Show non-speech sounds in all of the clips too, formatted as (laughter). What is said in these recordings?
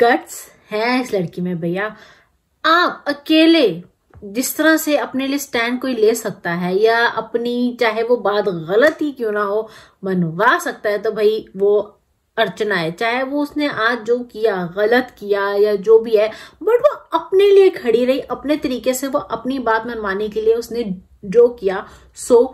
Guts हैं इस लड़की में भैया आप अकेले जिस तरह से अपने लिए स्टैंड कोई ले सकता है या अपनी चाहे वो बात गलत ही क्यों ना हो मनवा सकता है तो भाई वो अर्चना है चाहे वो उसने आज जो किया गलत किया या जो भी है बट वो अपने लिए खड़ी रही अपने तरीके से वो अपनी बात मनवाने के लिए उसने जो किया सो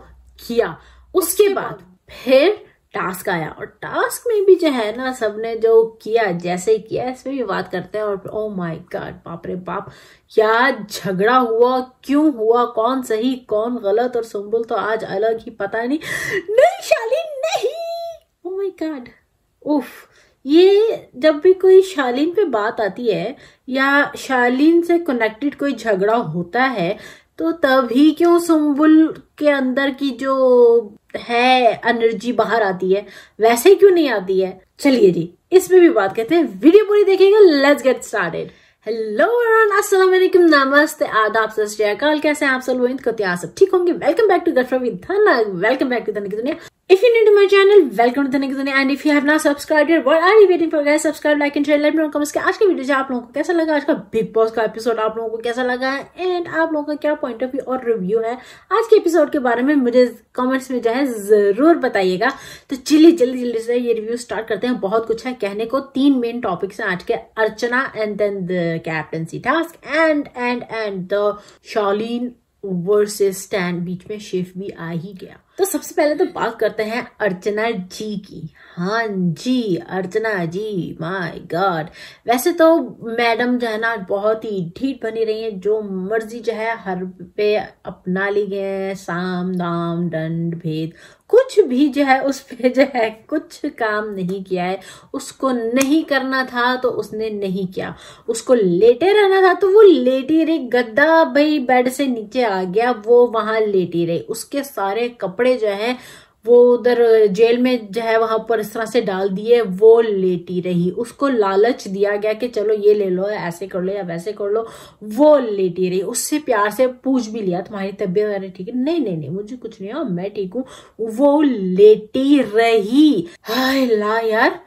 किया उसके बाद फिर टास्क आया और टास्क में भी जो है ना सबने जो किया जैसे किया इसमें भी बात करते हैं और ओ माय गॉड बाप रे बाप क्या झगड़ा हुआ क्यों हुआ कौन सही कौन गलत और सुम्बुल तो आज अलग ही पता नहीं नहीं शालीन नहीं ओ माय गॉड उफ ये जब भी कोई शालीन पे बात आती है या शालीन से कनेक्टेड कोई झगड़ा होता है तो तभी क्यों सुम्बुल के अंदर की जो है एनर्जी बाहर आती है वैसे ही क्यों नहीं आती है चलिए जी इसमें भी बात कहते हैं वीडियो पूरी देखिएगा लेट्स गेट स्टार्टेड हेलो अस्सलाम वालेकुम नमस्ते आदाब सत कैसे हैं आप सब सब ठीक होंगे वेलकम बैक टू गफरा विद वेलकम बैक टू धन की दुनिया If you're new to my channel, welcome to the next and if you have not subscribed yet, what are you waiting for guys? Subscribe, like and share. Let me know comments आज की video आप लोगों को कैसा लगा आज का big boss का एपिसोड आप लोगों को कैसा लगा है एंड आप लोगों का क्या पॉइंट ऑफ व्यू और रिव्यू है आज के एपिसोड के बारे में मुझे कमेंट्स में जो है जरूर बताइएगा तो चलिए जल्दी जल्दी से ये रिव्यू स्टार्ट करते हैं बहुत कुछ है कहने को तीन मेन टॉपिक्स हैं आज के Archana and then the captaincy task and and and the Shalin versus Stan बीच में शेफ भी आ ही गया तो सबसे पहले तो बात करते हैं अर्चना जी की हाँ जी अर्चना जी माय गॉड वैसे तो मैडम जो है ना बहुत ही ढीठ बनी रही है जो मर्जी जो है हर पे अपना ली गए साम दाम दंड भेद कुछ भी जो है उस पर जो है कुछ काम नहीं किया है उसको नहीं करना था तो उसने नहीं किया उसको लेटे रहना था तो वो लेटी रही गद्दा भाई बेड से नीचे आ गया वो वहां लेटी रही उसके सारे कपड़े जो है वो उधर जेल में जो है वहां पर इस तरह से डाल दिए वो लेटी रही उसको लालच दिया गया कि चलो ये ले लो ऐसे कर लो या वैसे कर लो वो लेटी रही उससे प्यार से पूछ भी लिया तुम्हारी तबीयत वगैरह ठीक है नहीं नहीं नहीं मुझे कुछ नहीं हो हाँ, मैं ठीक हूँ वो लेटी रही हाय ला यार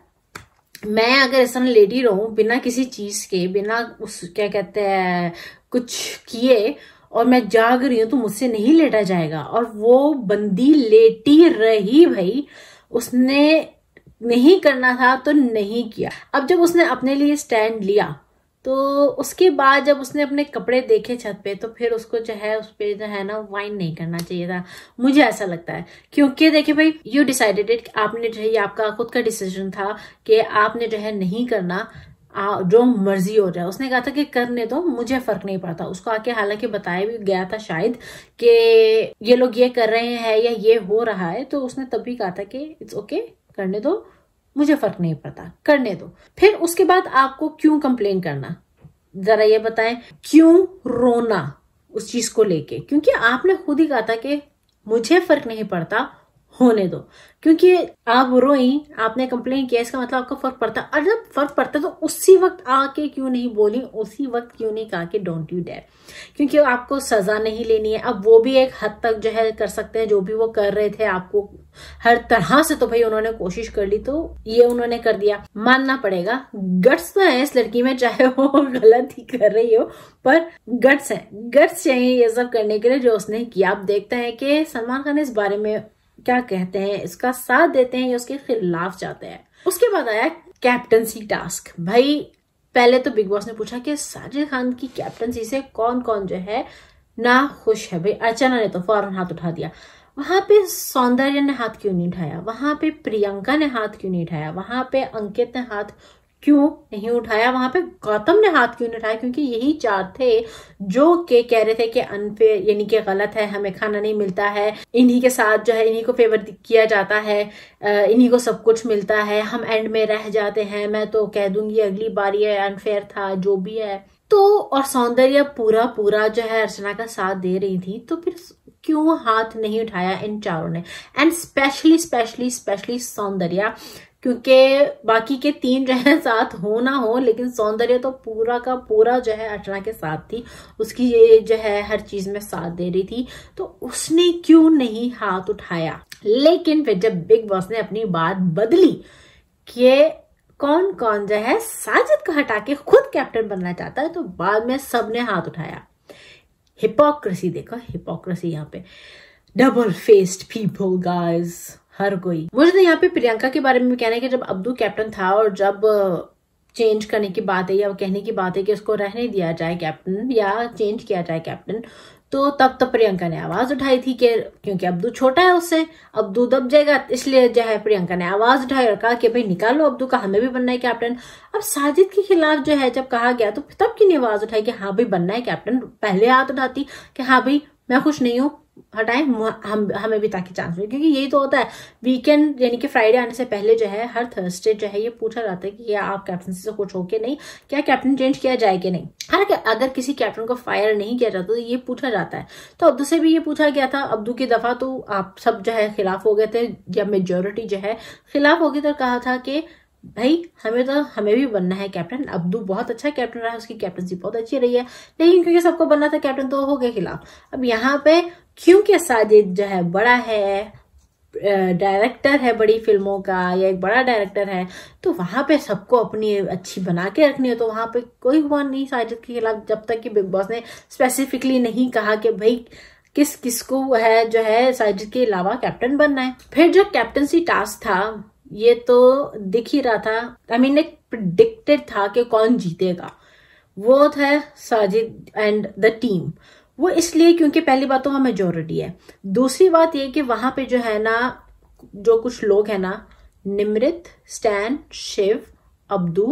मैं अगर इस तरह लेटी रहूं बिना किसी चीज के बिना उस क्या कहते हैं कुछ किए और मैं जाग रही हूं तो मुझसे नहीं लेटा जाएगा और वो बंदी लेटी रही भाई उसने नहीं करना था तो नहीं किया अब जब उसने अपने लिए स्टैंड लिया तो उसके बाद जब उसने अपने कपड़े देखे छत पे तो फिर उसको जो है उस पर जो है ना वाइन नहीं करना चाहिए था मुझे ऐसा लगता है क्योंकि देखिए भाई यू डिसाइडेड इट आपने जो है आपका खुद का डिसीजन था कि आपने जो है नहीं करना आ, जो मर्जी हो जाए उसने कहा था कि करने दो मुझे फर्क नहीं पड़ता उसको आके हालांकि बताया भी गया था शायद कि ये लोग ये कर रहे हैं या ये हो रहा है तो उसने तब भी कहा था कि इट्स ओके करने दो मुझे फर्क नहीं पड़ता करने दो फिर उसके बाद आपको क्यों कंप्लेन करना जरा ये बताएं क्यों रोना उस चीज को लेके क्योंकि आपने खुद ही कहा था कि मुझे फर्क नहीं पड़ता होने दो क्योंकि आप रोई आपने कंप्लेन किया इसका मतलब आपको फर्क पड़ता और जब फर्क पड़ता तो उसी वक्त आके क्यों नहीं बोली उसी वक्त क्यों नहीं कहा कि डोंट यू डेयर क्योंकि आपको सजा नहीं लेनी है अब वो भी एक हद तक जो है कर सकते हैं जो भी वो कर रहे थे आपको हर तरह से तो भाई उन्होंने कोशिश कर ली तो ये उन्होंने कर दिया मानना पड़ेगा गट्स तो है इस लड़की में चाहे वो गलत ही कर रही हो पर गट्स है गट्स चाहिए ये सब करने के लिए जो उसने किया आप देखते हैं कि सलमान खान इस बारे में क्या कहते हैं इसका साथ देते हैं या उसके खिलाफ जाते हैं उसके बाद आया कैप्टनसी टास्क भाई पहले तो बिग बॉस ने पूछा कि साजिद खान की कैप्टनसी से कौन कौन जो है ना खुश है भाई अर्चना ने तो फौरन हाथ उठा दिया वहां पे सौंदर्य ने हाथ क्यों नहीं उठाया वहां पे प्रियंका ने हाथ क्यों नहीं उठाया वहां पे अंकित ने हाथ क्यों नहीं उठाया वहां पे गौतम ने हाथ क्यों नहीं उठाया क्योंकि यही चार थे जो के कह रहे थे कि अनफेयर यानी कि गलत है हमें खाना नहीं मिलता है इन्हीं के साथ जो है इन्हीं को फेवर किया जाता है इन्हीं को सब कुछ मिलता है हम एंड में रह जाते हैं मैं तो कह दूंगी अगली बार ये अनफेयर था जो भी है तो और सौंदर्य पूरा पूरा जो है अर्चना का साथ दे रही थी तो फिर क्यों हाथ नहीं उठाया इन चारों ने and specially specially specially Soundarya क्योंकि बाकी के तीन जो है साथ हो ना हो लेकिन सौंदर्य तो पूरा का पूरा जो है अर्चना के साथ थी उसकी ये जो है हर चीज में साथ दे रही थी तो उसने क्यों नहीं हाथ उठाया लेकिन फिर जब बिग बॉस ने अपनी बात बदली कि कौन कौन जो है साजिद को हटा के खुद कैप्टन बनना चाहता है तो बाद में सबने हाथ उठाया हिपोक्रेसी देखो हिपोक्रेसी यहाँ पे डबल फेस्ड पीपल गाइस हर कोई मुझे तो यहाँ पे प्रियंका के बारे में कहना है कि जब अब्दू कैप्टन था और जब चेंज करने की बात है या कहने की बात है कि उसको रहने दिया जाए कैप्टन या चेंज किया जाए कैप्टन तो तब तब तो प्रियंका ने आवाज उठाई थी कि क्योंकि अब्दू छोटा है उससे अब्दू दब जाएगा इसलिए जो है प्रियंका ने आवाज उठाई और कहा कि भाई निकालो अब्दू का हमें भी बनना है कैप्टन अब साजिद के खिलाफ जो है जब कहा गया तो तब की आवाज उठाई कि हाँ भाई बनना है कैप्टन पहले हाथ उठाती कि हाँ भाई मैं खुश नहीं हूँ हटाएं हम हमें भी ताकि चांस मिले क्योंकि यही तो होता है वीकेंड यानी कि फ्राइडे आने से पहले जो है हर थर्सडे जो है ये पूछा जाता है कि क्या आप कैप्टनसी से कुछ हो के नहीं क्या कैप्टन चेंज किया जाए कि नहीं हालांकि अगर किसी कैप्टन को फायर नहीं किया जाता तो ये पूछा जाता है तो अब्दू से भी ये पूछा गया था अब्दू की दफा तो आप सब जो है खिलाफ हो गए थे या मेजोरिटी जो है खिलाफ हो गई तो कहा था कि भाई हमें तो हमें भी बनना है कैप्टन अब्दू बहुत अच्छा कैप्टन रहा है उसकी कैप्टनसी बहुत अच्छी रही है लेकिन क्योंकि सबको बनना था कैप्टन तो हो गए खिलाफ अब यहाँ पे क्योंकि साजिद जो है बड़ा है डायरेक्टर है बड़ी फिल्मों का या एक बड़ा डायरेक्टर है तो वहाँ पे सबको अपनी अच्छी बना के रखनी हो तो वहाँ पे कोई हुआ नहीं साजिद के खिलाफ जब तक कि बिग बॉस ने स्पेसिफिकली नहीं कहा कि भाई किस किस को है जो है साजिद के अलावा कैप्टन बनना है फिर जो कैप्टनसी टास्क था ये तो दिख ही रहा था आई मीन एक प्रिडिक्टेड था कि कौन जीतेगा वो था साजिद एंड द टीम वो इसलिए क्योंकि पहली बात तो वहां मेजोरिटी है दूसरी बात ये कि वहां पे जो है ना जो कुछ लोग हैं ना निमृत स्टैन शिव अब्दू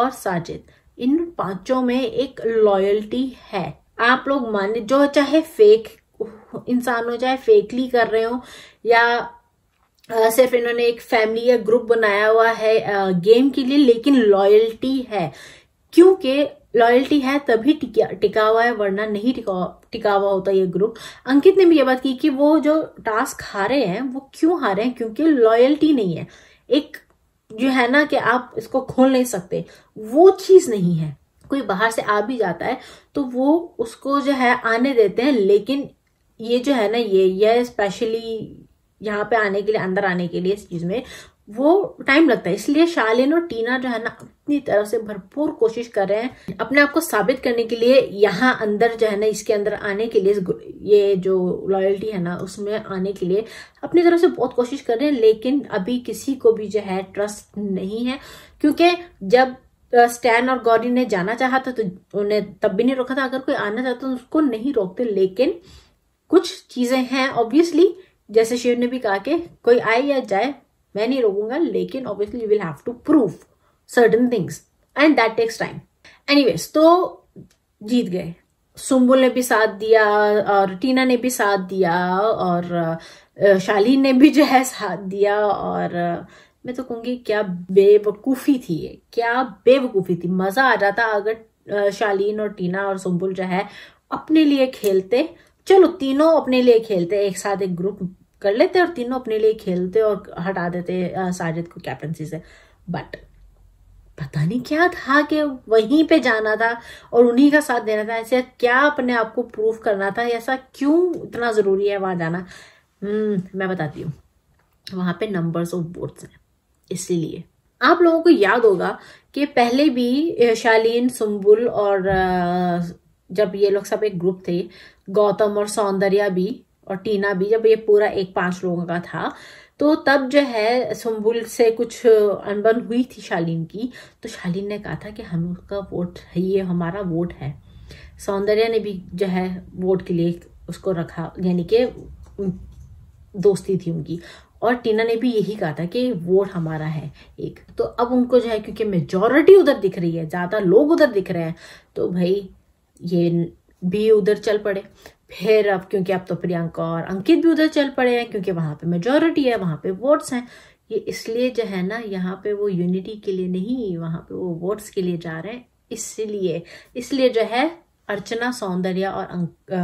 और साजिद इन पांचों में एक लॉयल्टी है आप लोग माने जो चाहे फेक इंसान हो चाहे फेकली कर रहे हो या आ, सिर्फ इन्होंने एक फैमिली या ग्रुप बनाया हुआ है गेम के लिए लेकिन लॉयल्टी है क्योंकि लॉयल्टी है तभी टिका हुआ है वरना नहीं टिका टिका हुआ होता ये ग्रुप अंकित ने भी ये बात की कि वो जो टास्क हारे हैं वो क्यों हारे हैं क्योंकि लॉयल्टी नहीं है एक जो है ना कि आप इसको खोल नहीं सकते वो चीज नहीं है कोई बाहर से आ भी जाता है तो वो उसको जो है आने देते हैं लेकिन ये जो है ना ये यह स्पेशली यहाँ पे आने के लिए अंदर आने के लिए इस चीज में वो टाइम लगता है इसलिए शालिन और टीना जो है ना अपनी तरफ से भरपूर कोशिश कर रहे हैं अपने आप को साबित करने के लिए यहाँ अंदर जो है ना इसके अंदर आने के लिए ये जो लॉयल्टी है ना उसमें आने के लिए अपनी तरफ से बहुत कोशिश कर रहे हैं लेकिन अभी किसी को भी जो है ट्रस्ट नहीं है क्योंकि जब स्टैन और गौरी ने जाना चाहा था तो उन्हें तब भी नहीं रोका था अगर कोई आना चाहता तो उसको नहीं रोकते लेकिन कुछ चीजें हैं ऑब्वियसली जैसे शिव ने भी कहा कि कोई आए या जाए मैं नहीं रोकूंगा लेकिन obviously you will have to prove certain things and that takes time any तो जीत गए सुम्बुल ने भी साथ दिया और टीना ने भी साथ दिया और शालीन ने भी जो है साथ दिया और मैं तो कहूंगी क्या बेवकूफ़ी थी ये क्या बेवकूफ़ी थी मज़ा आ जाता अगर शालीन और टीना और सुम्बुल जो है अपने लिए खेलते चलो तीनों अपने लिए खेलते एक साथ एक ग्रुप कर लेते और तीनों अपने लिए खेलते और हटा देते साजिद को कैप्टनसी से बट पता नहीं क्या था कि वहीं पे जाना था और उन्हीं का साथ देना था ऐसे क्या अपने आप को प्रूफ करना था ऐसा क्यों इतना ज़रूरी है वहां जाना हम्म, मैं बताती हूँ वहां पे नंबर्स ऑफ बोर्ड्स हैं इसीलिए आप लोगों को याद होगा कि पहले भी शालीन सुम्बुल और जब ये लोग सब एक ग्रुप थे गौतम और सौंदर्या भी और टीना भी जब ये पूरा एक पांच लोगों का था तो तब जो है सुम्बुल से कुछ अनबन हुई थी शालीन की तो शालीन ने कहा था कि हम का वोट है ये हमारा वोट है सौंदर्या ने भी जो है वोट के लिए उसको रखा यानी कि दोस्ती थी उनकी और टीना ने भी यही कहा था कि वोट हमारा है एक तो अब उनको जो है क्योंकि मेजोरिटी उधर दिख रही है ज़्यादा लोग उधर दिख रहे हैं तो भाई ये भी उधर चल पड़े फिर अब क्योंकि अब तो प्रियंका और अंकित भी उधर चल पड़े हैं क्योंकि वहां पे मेजोरिटी है वहां पे वोट्स हैं ये इसलिए जो है ना यहाँ पे वो यूनिटी के लिए नहीं वहां पे वो वोट्स के लिए जा रहे हैं इसलिए इसलिए जो है अर्चना सौंदर्या और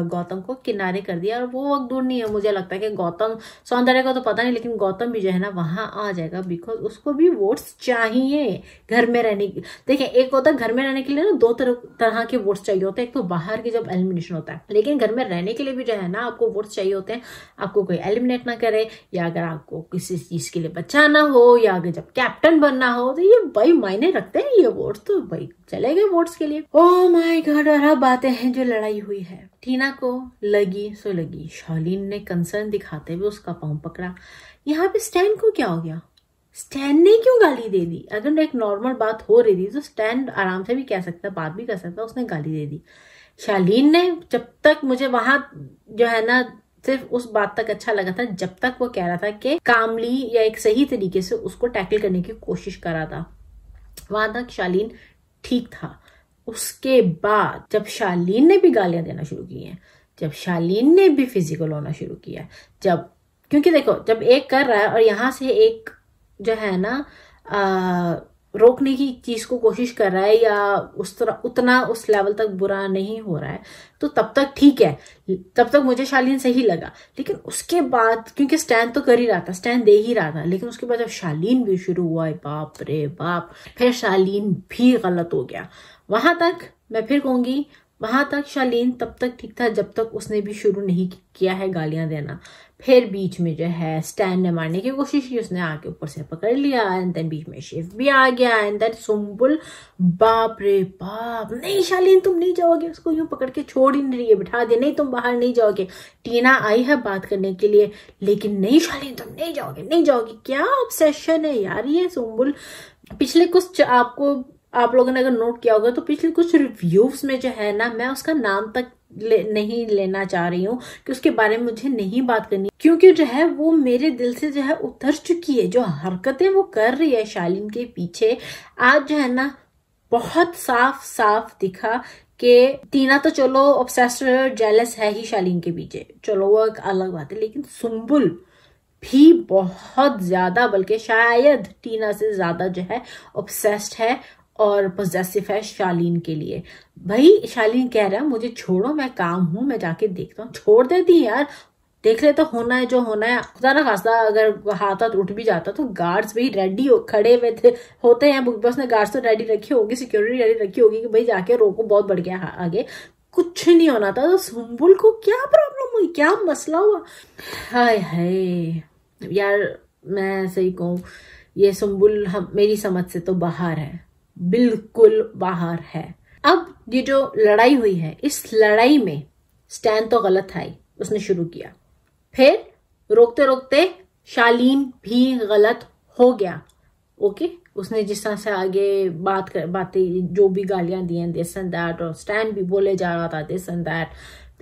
गौतम को किनारे कर दिया और वो वक्त दूर नहीं है मुझे लगता है कि गौतम सौंदर्य का तो पता नहीं लेकिन गौतम भी जो है ना वहाँ आ जाएगा बिकॉज उसको भी वोट्स चाहिए घर में रहने की देखिए एक होता है घर में रहने के लिए ना दो तरह के वोट्स चाहिए होते हैं एक तो बाहर की जब एलिमिनेशन होता है लेकिन घर में रहने के लिए भी जो है ना आपको वोट्स चाहिए होते हैं आपको कोई एलिमिनेट ना करे या अगर आपको किसी चीज़ के लिए बचाना हो या अगर जब कैप्टन बनना हो तो ये भाई मायने रखते हैं ये वोट्स तो भाई चले गए वोट्स के लिए ओ माई घर अरा बातें हैं जो लड़ाई हुई है टीना को लगी सो लगी शॉलिन ने कंसर्न दिखाते हुए उसका पाँव पकड़ा यहाँ पे स्टैन को क्या हो गया स्टैन ने क्यों गाली दे दी अगर एक नॉर्मल बात हो रही थी तो स्टैन आराम से भी कह सकता बात भी कर सकता उसने गाली दे दी शालीन ने जब तक मुझे वहां जो है ना सिर्फ उस बात तक अच्छा लगा था जब तक वो कह रहा था कि कामली या एक सही तरीके से उसको टैकल करने की कोशिश कर रहा था वहां तक शालीन ठीक था उसके बाद जब शालीन ने भी गालियां देना शुरू की हैं जब शालीन ने भी फिजिकल होना शुरू किया जब क्योंकि देखो जब एक कर रहा है और यहां से एक जो है ना आ, रोकने की चीज को कोशिश कर रहा है या उस तरह उतना उस लेवल तक बुरा नहीं हो रहा है तो तब तक ठीक है तब तक मुझे शालीन सही लगा लेकिन उसके बाद क्योंकि स्टैंड तो कर ही रहा था स्टैंड दे ही रहा था लेकिन उसके बाद जब शालीन भी शुरू हुआ है बाप रे बाप फिर शालीन भी गलत हो गया वहां तक मैं फिर कहूंगी वहां तक शालीन तब तक ठीक था जब तक उसने भी शुरू नहीं किया है गालियां देना फिर बीच में जो है स्टैंड ने मारने की कोशिश की उसने आके ऊपर से पकड़ लिया एंड देन बीच में शिव भी आ गया एंड देन सुम्बुल बाप रे बाप नहीं शालीन तुम नहीं जाओगे उसको यूं पकड़ के छोड़ ही नहीं रही है बिठा दिया नहीं तुम बाहर नहीं जाओगे टीना आई है बात करने के लिए लेकिन नहीं शालीन तुम नहीं जाओगे नहीं जाओगे क्या ऑब्सेशन है यार ये सुम्बुल पिछले कुछ आपको आप लोगों ने अगर नोट किया होगा तो पिछले कुछ रिव्यूज में जो है ना मैं उसका नाम तक ले, नहीं लेना चाह रही हूँ कि उसके बारे में मुझे नहीं बात करनी क्योंकि जो है वो मेरे दिल से जो है उतर चुकी है जो हरकतें वो कर रही है शालीन के पीछे आज जो है ना बहुत साफ साफ दिखा कि टीना तो चलो ऑब्सेस्ट जेलस है ही शालीन के पीछे चलो वो एक अलग बात है लेकिन सुम्बुल भी बहुत ज्यादा बल्कि शायद टीना से ज्यादा जो है ऑब्सेस्ड है और पोजेसिव है शालीन के लिए भाई शालीन कह रहा है मुझे छोड़ो मैं काम हूं मैं जाके देखता हूँ छोड़ देती यार देख ले तो होना है जो होना है खुदा ना खासा अगर हाथ हाथ उठ भी जाता तो गार्ड्स भी रेडी हो खड़े हुए थे होते हैं बुक बस ने गार्ड्स तो रेडी रखी होगी सिक्योरिटी रेडी रखी होगी कि भाई जाके रोको बहुत बढ़ गया हाँ, आगे कुछ नहीं होना था तो सुम्बुल को क्या प्रॉब्लम हुई क्या मसला हुआ हाय हाय यार मैं सही कहूँ ये सुम्बुल हम मेरी समझ से तो बाहर है बिल्कुल बाहर है अब ये जो लड़ाई हुई है इस लड़ाई में स्टैन तो गलत था ही उसने शुरू किया फिर रोकते रोकते शालीन भी गलत हो गया ओके उसने जिस तरह से आगे बात कर बातें जो भी गालियां दी हैं दिस एंड दैट और स्टैन भी बोले जा रहा था दिस एंड दैट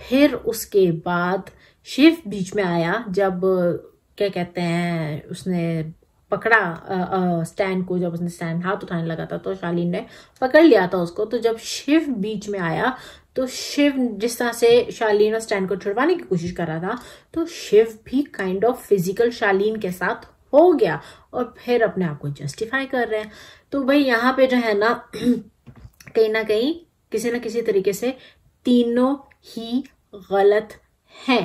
फिर उसके बाद शिव बीच में आया जब क्या कहते हैं उसने पकड़ा स्टैंड को जब उसने स्टैंड हाथ उठाने लगा था तो शालीन ने पकड़ लिया था उसको तो जब शिव बीच में आया तो शिव जिस तरह से शालीन और स्टैंड को छुड़वाने की कोशिश कर रहा था तो शिव भी काइंड ऑफ फिजिकल शालीन के साथ हो गया और फिर अपने आप को जस्टिफाई कर रहे हैं तो भाई यहाँ पे जो है ना (clears throat) कहीं ना कहीं किसी ना किसी तरीके से तीनों ही गलत हैं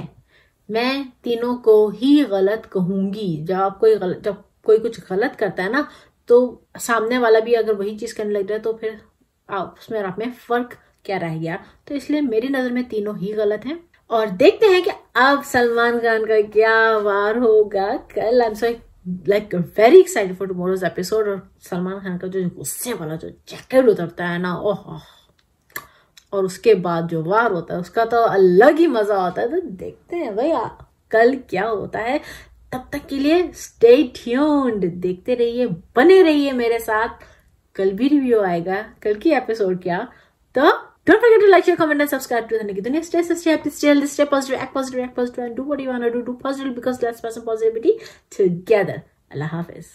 मैं तीनों को ही गलत कहूंगी जब आप कोई गलत जब कोई कुछ गलत करता है ना तो सामने वाला भी अगर वही चीज़ करने लग जाए है तो फिर आप उसमें और आप में फ़र्क क्या रह गया तो इसलिए मेरी नज़र में तीनों ही गलत हैं और देखते हैं कि अब सलमान खान का क्या वार होगा कल I am sorry like very excited for tomorrow's episode और सलमान खान का जो गुस्से वाला जो जैकेट उतरता है ना ओह और उसके बाद जो वार होता है उसका तो अलग ही मजा होता है तो देखते हैं भैया कल क्या होता है तब तक के लिए स्टे ट्यून्ड देखते रहिए बने रहिए मेरे साथ कल भी रिव्यू आएगा कल की एपिसोड क्या तो Don't forget to like, share, comment, and subscribe to the Nikki Dunia. Stay subscribed, stay, stay healthy, stay positive, act positive, act positive, and do what you want to do. Do positive because let's pass some positivity together. Allah Hafiz.